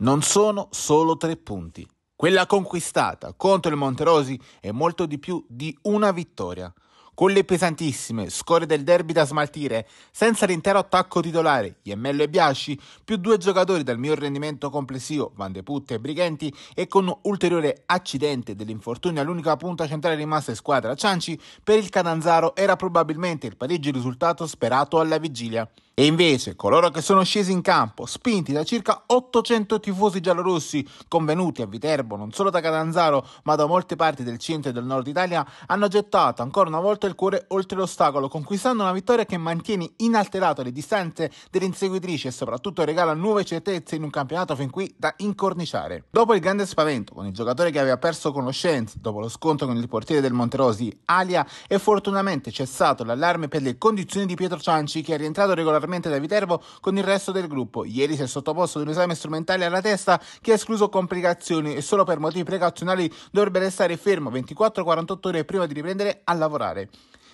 Non sono solo tre punti. Quella conquistata contro il Monterosi è molto di più di una vittoria. Con le pesantissime scorie del derby da smaltire, senza l'intero attacco titolare, Iemmello e Biasci, più due giocatori dal mio rendimento complessivo, Van de Putte e Brighenti, e con un ulteriore accidente dell'infortunio all'unica punta centrale rimasta in squadra, Cianci, per il Catanzaro era probabilmente il pareggio risultato sperato alla vigilia. E invece coloro che sono scesi in campo, spinti da circa 800 tifosi giallorossi convenuti a Viterbo non solo da Catanzaro ma da molte parti del centro e del nord Italia, hanno gettato ancora una volta il cuore oltre l'ostacolo, conquistando una vittoria che mantiene inalterato le distanze dell'inseguitrice e soprattutto regala nuove certezze in un campionato fin qui da incorniciare. Dopo il grande spavento con il giocatore che aveva perso conoscenza, dopo lo scontro con il portiere del Monterosi, Alia, è fortunatamente cessato l'allarme per le condizioni di Pietro Cianci che è rientrato regolarmente particolarmente da Viterbo con il resto del gruppo. Ieri si è sottoposto ad un esame strumentale alla testa che ha escluso complicazioni e solo per motivi precauzionali dovrebbe restare fermo 24-48 ore prima di riprendere a lavorare.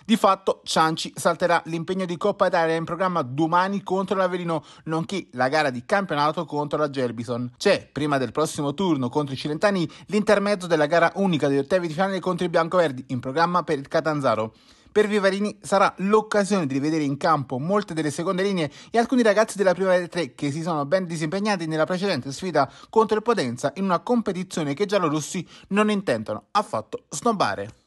Di fatto Cianci salterà l'impegno di Coppa Italia in programma domani contro l'Averino, nonché la gara di campionato contro la Gerbison. C'è, prima del prossimo turno contro i Cilentani, l'intermezzo della gara unica degli ottavi di finale contro i Biancoverdi, in programma per il Catanzaro. Per Vivarini sarà l'occasione di rivedere in campo molte delle seconde linee e alcuni ragazzi della prima delle tre che si sono ben disimpegnati nella precedente sfida contro il Potenza in una competizione che giallorossi non intendono affatto snobbare.